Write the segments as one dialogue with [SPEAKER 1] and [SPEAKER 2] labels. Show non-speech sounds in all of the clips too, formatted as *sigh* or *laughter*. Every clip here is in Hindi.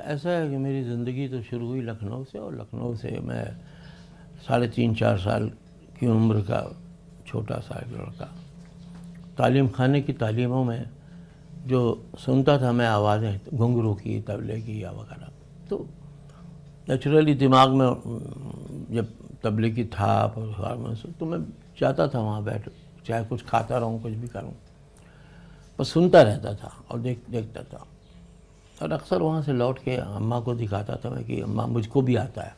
[SPEAKER 1] ऐसा है कि मेरी ज़िंदगी तो शुरू हुई लखनऊ से और लखनऊ से मैं साढ़े तीन चार साल की उम्र का छोटा सा लड़का तालीम खाने की तालीमों में जो सुनता था मैं आवाज़ें घुंघरू की तबले की या वगैरह तो नेचुरली दिमाग में जब तबले की थाप तो मैं जाता था वहाँ बैठ चाहे कुछ खाता रहूँ कुछ भी करूँ पर सुनता रहता था और देख देखता था और अक्सर वहाँ से लौट के अम्मा को दिखाता था मैं कि अम्मा मुझको भी आता है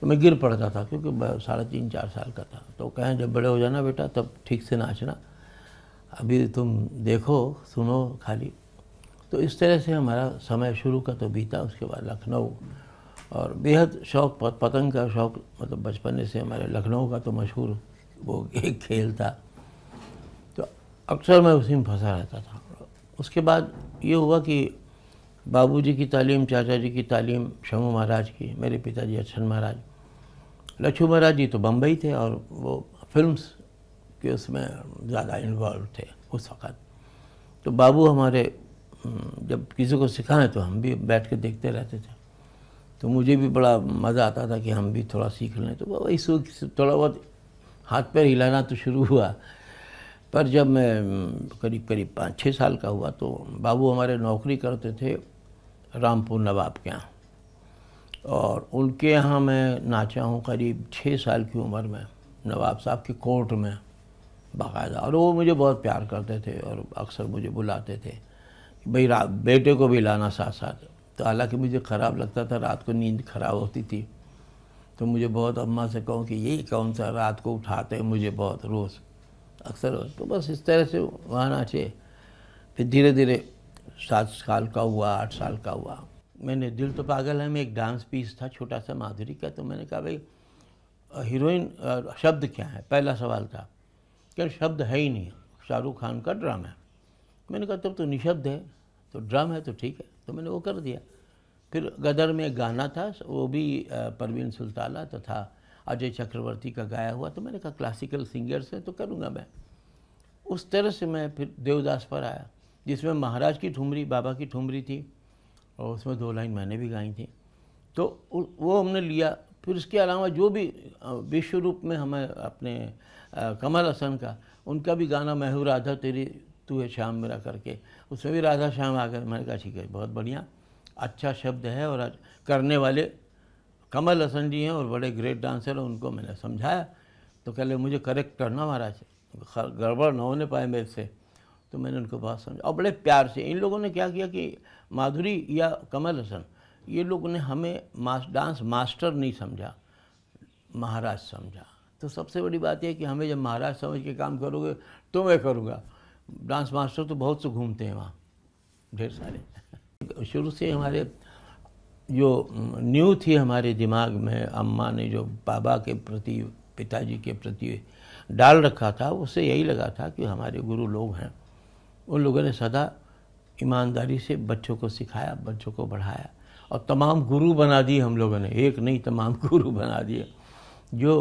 [SPEAKER 1] तो मैं गिर पड़ता था क्योंकि साढ़े तीन चार साल का था तो कहें जब बड़े हो जाना बेटा तब ठीक से नाचना अभी तुम देखो सुनो खाली तो इस तरह से हमारा समय शुरू का तो बीता उसके बाद लखनऊ और बेहद शौक पतंग का शौक मतलब बचपने से हमारे लखनऊ का तो मशहूर वो एक खेल था तो अक्सर मैं उसी में फंसा रहता था उसके बाद ये हुआ कि बाबूजी की तालीम चाचा जी की तालीम शमू महाराज की मेरे पिताजी अच्छन महाराज लच्छू महाराज जी तो बम्बई थे और वो फिल्म्स के उसमें ज़्यादा इन्वॉल्व थे उस वक़्त तो बाबू हमारे हम्म, जब किसी को सिखाएं तो हम भी बैठ के देखते रहते थे तो मुझे भी बड़ा मज़ा आता था कि हम भी थोड़ा सीख लें तो वही इस थोड़ा बहुत हाथ पैर हिलाना तो शुरू हुआ पर जब मैं हम्म, करीब करीब पाँच छः साल का हुआ तो बाबू हमारे नौकरी करते थे रामपुर नवाब के यहाँ और उनके यहाँ मैं नाचा हूँ करीब छः साल की उम्र में नवाब साहब के कोर्ट में बाकायदा और वो मुझे बहुत प्यार करते थे और अक्सर मुझे बुलाते थे भाई रात बेटे को भी लाना साथ साथ तो हालांकि मुझे ख़राब लगता था रात को नींद ख़राब होती थी तो मुझे बहुत अम्मा से कहूँ कि यही कौन सा रात को उठाते हैं मुझे बहुत रोज़ अक्सर तो बस इस तरह से वहाँ नाचे फिर धीरे धीरे सात साल का हुआ आठ साल का हुआ मैंने दिल तो पागल है में एक डांस पीस था छोटा सा माधुरी का तो मैंने कहा भाई हीरोइन शब्द क्या है पहला सवाल था क्या शब्द है ही नहीं शाहरुख खान का ड्राम है मैंने कहा तब तो निशब्द है तो ड्राम है तो ठीक है तो मैंने वो कर दिया फिर गदर में एक गाना था वो भी परवीन सुल्ताना तथा तो अजय चक्रवर्ती का गाया हुआ तो मैंने कहा क्लासिकल सिंगर्स हैं तो करूँगा मैं उस तरह से मैं फिर देवदास पर आया जिसमें महाराज की ठुमरी बाबा की ठुमरी थी और उसमें दो लाइन मैंने भी गाई थी तो वो हमने लिया फिर उसके अलावा जो भी विश्व रूप में हमें अपने कमल हसन का उनका भी गाना मैं हूँ राधा तेरी तू है श्याम मेरा करके उसमें भी राधा श्याम आ गए मैंने कहा ठीक है बहुत बढ़िया अच्छा शब्द है और करने वाले कमल हसन जी हैं और बड़े ग्रेट डांसर हैं उनको मैंने समझाया तो कह मुझे करेक्ट करना महाराज गड़बड़ ना होने पाए मेरे से तो मैंने उनको बहुत समझा और बड़े प्यार से इन लोगों ने क्या किया कि माधुरी या कमल हसन ये लोगों ने हमें मास, डांस मास्टर नहीं समझा महाराज समझा तो सबसे बड़ी बात यह कि हमें जब महाराज समझ के काम करोगे तो मैं करूँगा डांस मास्टर तो बहुत से घूमते हैं वहाँ ढेर सारे *laughs* शुरू से हमारे जो न्यू थी हमारे दिमाग में अम्मा ने जो बाबा के प्रति पिताजी के प्रति डाल रखा था उससे यही लगा था कि हमारे गुरु लोग हैं उन लोगों ने सदा ईमानदारी से बच्चों को सिखाया बच्चों को बढ़ाया और तमाम गुरु बना दिए हम लोगों ने एक नहीं तमाम *laughs* गुरु बना दिए जो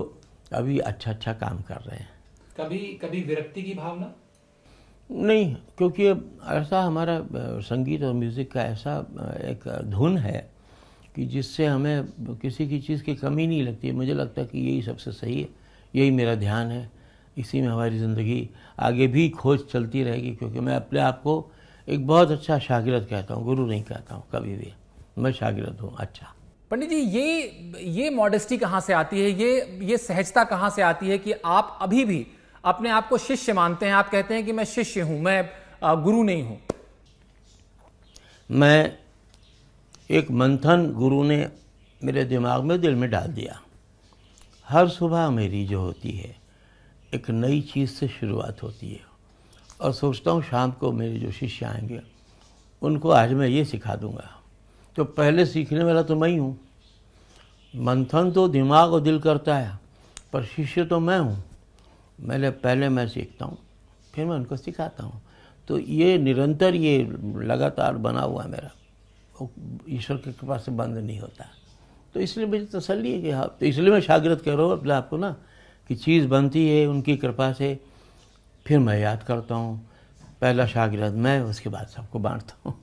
[SPEAKER 1] अभी अच्छा अच्छा काम कर रहे हैं कभी कभी विरक्ति की भावना नहीं क्योंकि ऐसा हमारा संगीत और म्यूज़िक का ऐसा एक धुन है कि जिससे हमें किसी की चीज़ की कमी नहीं लगती मुझे लगता है कि यही सबसे सही है यही मेरा ध्यान है इसी में हमारी ज़िंदगी आगे भी खोज चलती रहेगी क्योंकि मैं अपने आप को एक बहुत अच्छा शागिरद कहता हूँ गुरु नहीं कहता हूँ कभी भी मैं शागिरद हूँ अच्छा पंडित जी ये ये मॉडेस्टी कहाँ से आती है ये ये सहजता कहाँ से आती है कि आप अभी भी अपने आप को शिष्य मानते हैं आप कहते हैं कि मैं शिष्य हूँ मैं गुरु नहीं हूँ मैं एक मंथन गुरु ने मेरे दिमाग में दिल में डाल दिया हर सुबह मेरी जो होती है एक नई चीज़ से शुरुआत होती है और सोचता हूँ शाम को मेरे जो शिष्य आएंगे उनको आज मैं ये सिखा दूँगा तो पहले सीखने वाला तो मैं ही हूँ मंथन तो दिमाग और दिल करता है पर शिष्य तो मैं हूँ मैंने पहले मैं सीखता हूँ फिर मैं उनको सिखाता हूँ तो ये निरंतर ये लगातार बना हुआ है मेरा ईश्वर की कृपा से बंद नहीं होता तो इसलिए मुझे तसली है कि हाँ तो इसलिए मैं शागिरद कह रहा हूँ अपने आपको ना की चीज़ बनती है उनकी कृपा से फिर मैं याद करता हूँ पहला शागिर्द मैं उसके बाद सबको बांटता हूँ